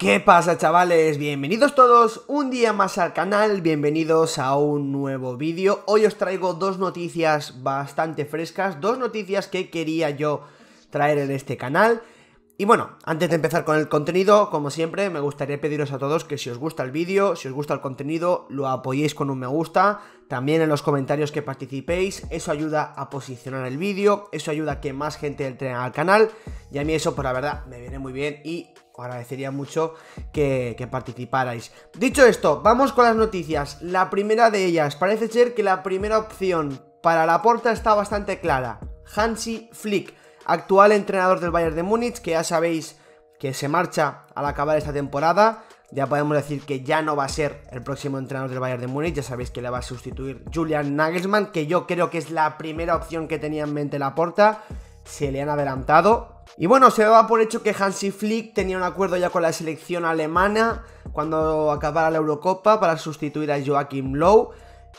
¿Qué pasa chavales? Bienvenidos todos un día más al canal, bienvenidos a un nuevo vídeo. Hoy os traigo dos noticias bastante frescas, dos noticias que quería yo traer en este canal. Y bueno, antes de empezar con el contenido, como siempre, me gustaría pediros a todos que si os gusta el vídeo, si os gusta el contenido, lo apoyéis con un me gusta, también en los comentarios que participéis, eso ayuda a posicionar el vídeo, eso ayuda a que más gente entre al canal, y a mí eso, por la verdad, me viene muy bien y agradecería mucho que, que participarais. Dicho esto, vamos con las noticias. La primera de ellas, parece ser que la primera opción para la porta está bastante clara. Hansi Flick, actual entrenador del Bayern de Múnich, que ya sabéis que se marcha al acabar esta temporada. Ya podemos decir que ya no va a ser el próximo entrenador del Bayern de Múnich. Ya sabéis que le va a sustituir Julian Nagelsmann, que yo creo que es la primera opción que tenía en mente la porta se le han adelantado. Y bueno, se daba por hecho que Hansi Flick tenía un acuerdo ya con la selección alemana cuando acabara la Eurocopa para sustituir a Joachim Low.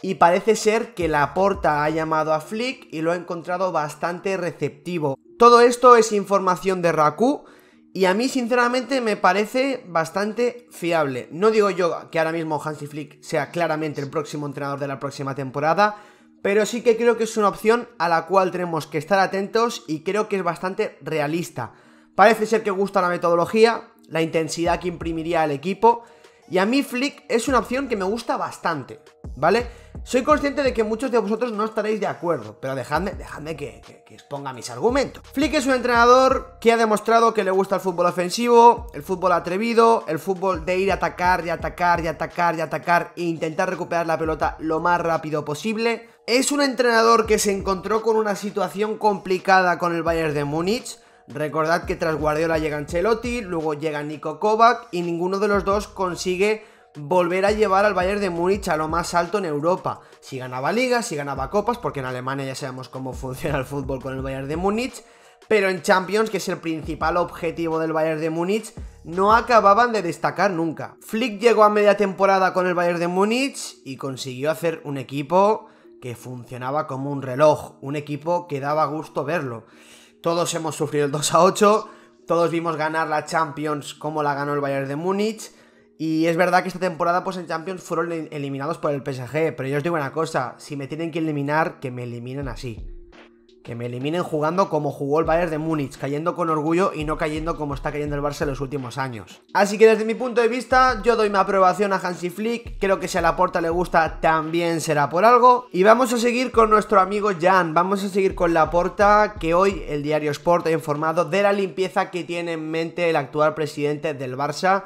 Y parece ser que la Porta ha llamado a Flick y lo ha encontrado bastante receptivo. Todo esto es información de Raku y a mí sinceramente me parece bastante fiable. No digo yo que ahora mismo Hansi Flick sea claramente el próximo entrenador de la próxima temporada, pero sí que creo que es una opción a la cual tenemos que estar atentos y creo que es bastante realista. Parece ser que gusta la metodología, la intensidad que imprimiría el equipo, y a mí Flick es una opción que me gusta bastante, ¿vale? Soy consciente de que muchos de vosotros no estaréis de acuerdo, pero dejadme, dejadme que, exponga mis argumentos. Flick es un entrenador que ha demostrado que le gusta el fútbol ofensivo, el fútbol atrevido, el fútbol de ir a atacar y atacar y atacar y atacar e intentar recuperar la pelota lo más rápido posible. Es un entrenador que se encontró con una situación complicada con el Bayern de Múnich. Recordad que tras Guardiola llega Ancelotti, luego llega Nico Kovac y ninguno de los dos consigue volver a llevar al Bayern de Múnich a lo más alto en Europa. Si ganaba ligas, si ganaba copas, porque en Alemania ya sabemos cómo funciona el fútbol con el Bayern de Múnich, pero en Champions, que es el principal objetivo del Bayern de Múnich, no acababan de destacar nunca. Flick llegó a media temporada con el Bayern de Múnich y consiguió hacer un equipo que funcionaba como un reloj, un equipo que daba gusto verlo. Todos hemos sufrido el 2 a 8, todos vimos ganar la Champions como la ganó el Bayern de Múnich, y es verdad que esta temporada, pues en Champions fueron eliminados por el PSG. Pero yo os digo una cosa: si me tienen que eliminar, que me eliminen así. Que me eliminen jugando como jugó el Bayern de Múnich, cayendo con orgullo y no cayendo como está cayendo el Barça en los últimos años. Así que desde mi punto de vista, yo doy mi aprobación a Hansi Flick. Creo que si a Laporta le gusta, también será por algo. Y vamos a seguir con nuestro amigo Jan. Vamos a seguir con Laporta, que hoy el diario Sport ha informado de la limpieza que tiene en mente el actual presidente del Barça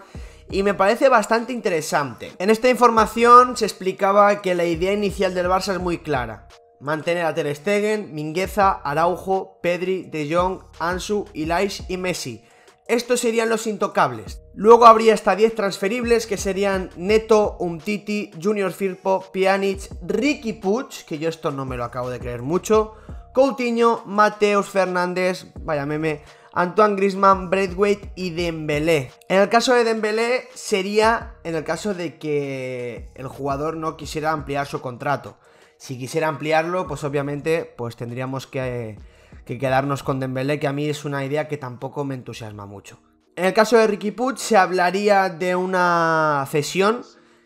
y me parece bastante interesante. En esta información se explicaba que la idea inicial del Barça es muy clara. Mantener a Ter Stegen, Mingueza, Araujo, Pedri, De Jong, Ansu, Ilais y Messi. Estos serían los intocables. Luego habría hasta 10 transferibles que serían Neto, Umtiti, Junior Firpo, Pjanic, Ricky Puch, que yo esto no me lo acabo de creer mucho, Coutinho, Mateus Fernández, vaya meme, Antoine Grisman, Braithwaite y Dembélé. En el caso de Dembélé sería en el caso de que el jugador no quisiera ampliar su contrato. Si quisiera ampliarlo, pues obviamente pues tendríamos que, quedarnos con Dembélé, que a mí es una idea que tampoco me entusiasma mucho. En el caso de Ricky Puch se hablaría de una cesión,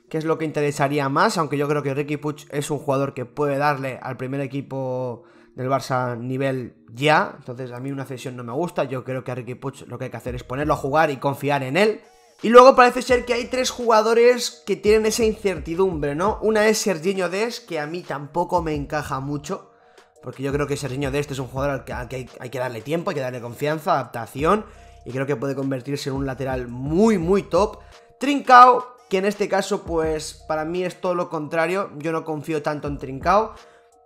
que es lo que interesaría más, aunque yo creo que Ricky Puch es un jugador que puede darle al primer equipo el Barça nivel ya. Entonces a mí una cesión no me gusta. Yo creo que a Ricky lo que hay que hacer es ponerlo a jugar y confiar en él. Y luego parece ser que hay tres jugadores que tienen esa incertidumbre, ¿no? Una es Serginho Des, que a mí tampoco me encaja mucho. Porque yo creo que Serginho Des es un jugador al que, hay, hay que darle tiempo, hay que darle confianza, adaptación. Y creo que puede convertirse en un lateral muy, muy top. Trincao, que en este caso, pues para mí es todo lo contrario. Yo no confío tanto en Trincao.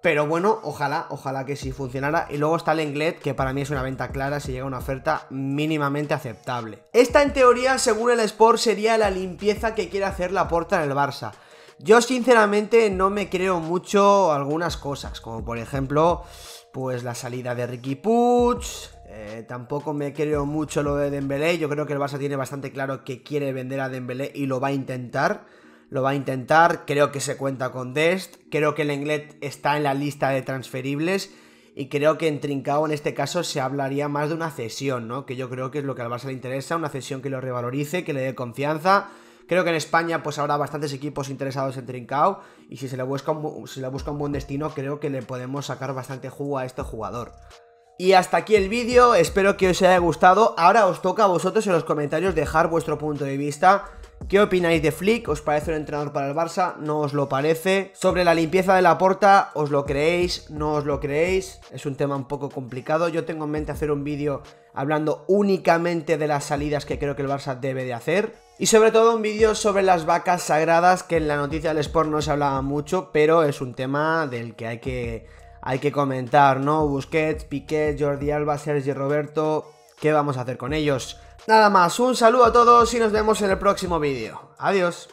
Pero bueno, ojalá, ojalá que sí funcionara. Y luego está el Englet, que para mí es una venta clara si llega una oferta mínimamente aceptable. Esta en teoría, según el Sport, sería la limpieza que quiere hacer la puerta en el Barça. Yo sinceramente no me creo mucho algunas cosas, como por ejemplo, pues la salida de Ricky Puig, eh, tampoco me creo mucho lo de Dembélé, yo creo que el Barça tiene bastante claro que quiere vender a Dembélé y lo va a intentar lo va a intentar, creo que se cuenta con Dest, creo que el Englet está en la lista de transferibles y creo que en Trincao en este caso se hablaría más de una cesión, ¿no? Que yo creo que es lo que al Barça le interesa, una cesión que lo revalorice, que le dé confianza. Creo que en España pues habrá bastantes equipos interesados en Trincao y si se le busca un, si le busca un buen destino creo que le podemos sacar bastante jugo a este jugador. Y hasta aquí el vídeo, espero que os haya gustado. Ahora os toca a vosotros en los comentarios dejar vuestro punto de vista ¿Qué opináis de Flick? ¿Os parece un entrenador para el Barça? ¿No os lo parece? Sobre la limpieza de la porta, ¿os lo creéis? ¿No os lo creéis? Es un tema un poco complicado. Yo tengo en mente hacer un vídeo hablando únicamente de las salidas que creo que el Barça debe de hacer. Y sobre todo un vídeo sobre las vacas sagradas, que en la noticia del Sport no se hablaba mucho, pero es un tema del que hay que, hay que comentar, ¿no? Busquets, Piquet, Jordi Alba, Sergio Roberto, ¿qué vamos a hacer con ellos? Nada más, un saludo a todos y nos vemos en el próximo vídeo. Adiós.